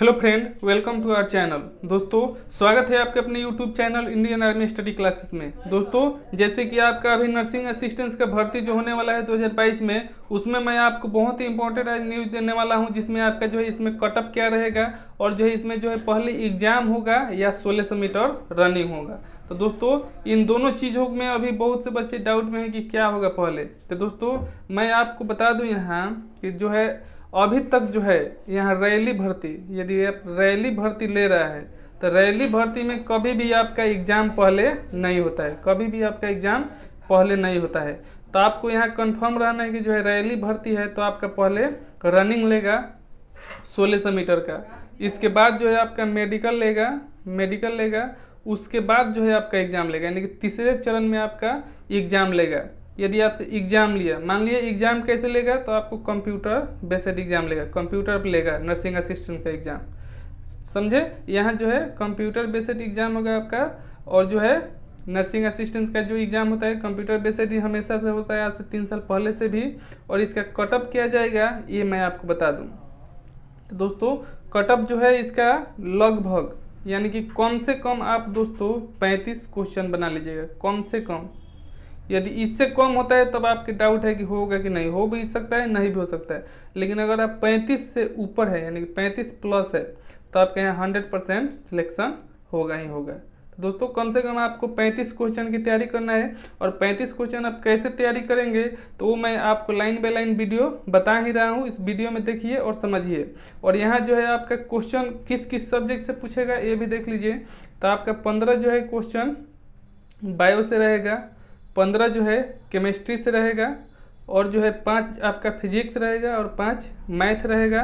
hello friend welcome to our channel दोस्तों स्वागत है आपके अपने YouTube channel Indian army study classes में दोस्तों जैसे कि आपका अभी नर्सिंग असिस्टेंट्स का भर्ती जो होने वाला है 2022 में उसमें मैं आपको बहुत ही इंपॉर्टेंट न्यूज़ देने वाला हूं जिसमें आपका जो है इसमें कटअप क्या रहेगा और जो है इसमें जो है पहले एग्जाम होगा या सोलह सौ मीटर रनिंग होगा तो दोस्तों इन दोनों चीज़ों में अभी बहुत से बच्चे डाउट में हैं कि क्या होगा पहले तो दोस्तों मैं आपको बता दूँ यहाँ कि जो है अभी तक जो है यहाँ रैली भर्ती यदि आप रैली भर्ती ले रहा है तो रैली भर्ती में कभी भी आपका एग्ज़ाम पहले नहीं होता है कभी भी आपका एग्ज़ाम पहले नहीं होता है तो आपको यहाँ कंफर्म रहना है कि जो है रैली भर्ती है तो आपका पहले रनिंग लेगा सोलह सौ मीटर का इसके बाद जो है आपका मेडिकल लेगा मेडिकल लेगा उसके बाद जो है आपका एग्ज़ाम लेगा यानी कि तीसरे चरण में आपका एग्ज़ाम लेगा यदि आप एग्ज़ाम लिया मान लिया एग्ज़ाम कैसे लेगा तो आपको कंप्यूटर बेसड एग्ज़ाम लेगा कंप्यूटर पर लेगा नर्सिंग असिस्टेंट का एग्ज़ाम समझे यहाँ जो है कंप्यूटर बेसड एग्ज़ाम होगा आपका और जो है नर्सिंग असिस्टेंट का जो एग्ज़ाम होता है कंप्यूटर बेसड ही हमेशा से होता है आज से तीन साल पहले से भी और इसका कटअप किया जाएगा ये मैं आपको बता दूँ तो दोस्तों कटअप जो है इसका लगभग यानी कि कम से कम आप दोस्तों 35 क्वेश्चन बना लीजिएगा कम से कम यदि इससे कम होता है तब आपके डाउट है कि होगा कि नहीं हो भी सकता है नहीं भी हो सकता है लेकिन अगर आप 35 से ऊपर है यानी कि 35 प्लस है तो आपके यहाँ 100 परसेंट सिलेक्शन होगा ही होगा तो दोस्तों कम से कम आपको 35 क्वेश्चन की तैयारी करना है और 35 क्वेश्चन आप कैसे तैयारी करेंगे तो वो मैं आपको लाइन बाई लाइन वीडियो बता ही रहा हूँ इस वीडियो में देखिए और समझिए और यहाँ जो है आपका क्वेश्चन किस किस सब्जेक्ट से पूछेगा ये भी देख लीजिए तो आपका पंद्रह जो है क्वेश्चन बायो से रहेगा पंद्रह जो है केमिस्ट्री से रहेगा और जो है पाँच आपका फिजिक्स रहेगा और पाँच मैथ रहेगा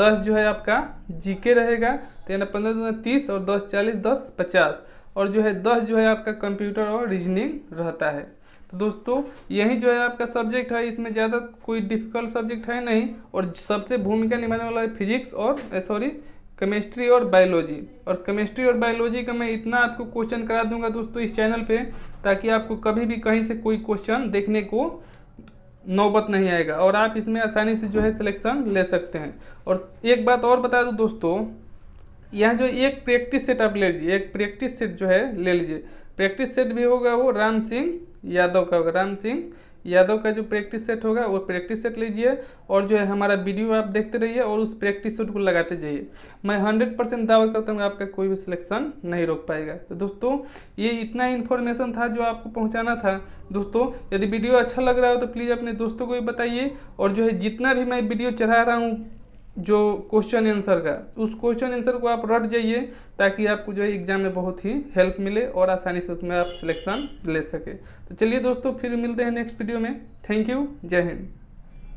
दस जो है आपका जीके रहेगा तो यानी पंद्रह दोनों तीस और दस चालीस दस पचास और जो है दस जो है आपका कंप्यूटर और रीजनिंग रहता है तो दोस्तों यही जो है आपका सब्जेक्ट है इसमें ज़्यादा कोई डिफिकल्ट सब्जेक्ट है नहीं और सबसे भूमिका निभाने वाला है फिजिक्स और सॉरी केमिस्ट्री और बायोलॉजी और केमिस्ट्री और बायोलॉजी का मैं इतना आपको क्वेश्चन करा दूंगा दोस्तों इस चैनल पे ताकि आपको कभी भी कहीं से कोई क्वेश्चन देखने को नौबत नहीं आएगा और आप इसमें आसानी से जो है सिलेक्शन ले सकते हैं और एक बात और बता दूँ दोस्तों यहाँ जो एक प्रैक्टिस सेट आप ले लीजिए एक प्रैक्टिस सेट जो है ले लीजिए प्रैक्टिस सेट भी होगा वो राम सिंह यादव का होगा राम सिंह यादव का जो प्रैक्टिस सेट होगा वो प्रैक्टिस सेट लीजिए और जो है हमारा वीडियो आप देखते रहिए और उस प्रैक्टिस सेट को लगाते जाइए मैं हंड्रेड परसेंट दावा करता हूँ आपका कोई भी सिलेक्शन नहीं रोक पाएगा तो दोस्तों ये इतना इन्फॉर्मेशन था जो आपको पहुँचाना था दोस्तों यदि वीडियो अच्छा लग रहा हो तो प्लीज़ अपने दोस्तों को भी बताइए और जो है जितना भी मैं वीडियो चढ़ा रहा हूँ जो क्वेश्चन आंसर का उस क्वेश्चन आंसर को आप रट जाइए ताकि आपको जो है एग्जाम में बहुत ही हेल्प मिले और आसानी से उसमें आप सिलेक्शन ले सके तो चलिए दोस्तों फिर मिलते हैं नेक्स्ट वीडियो में थैंक यू जय हिंद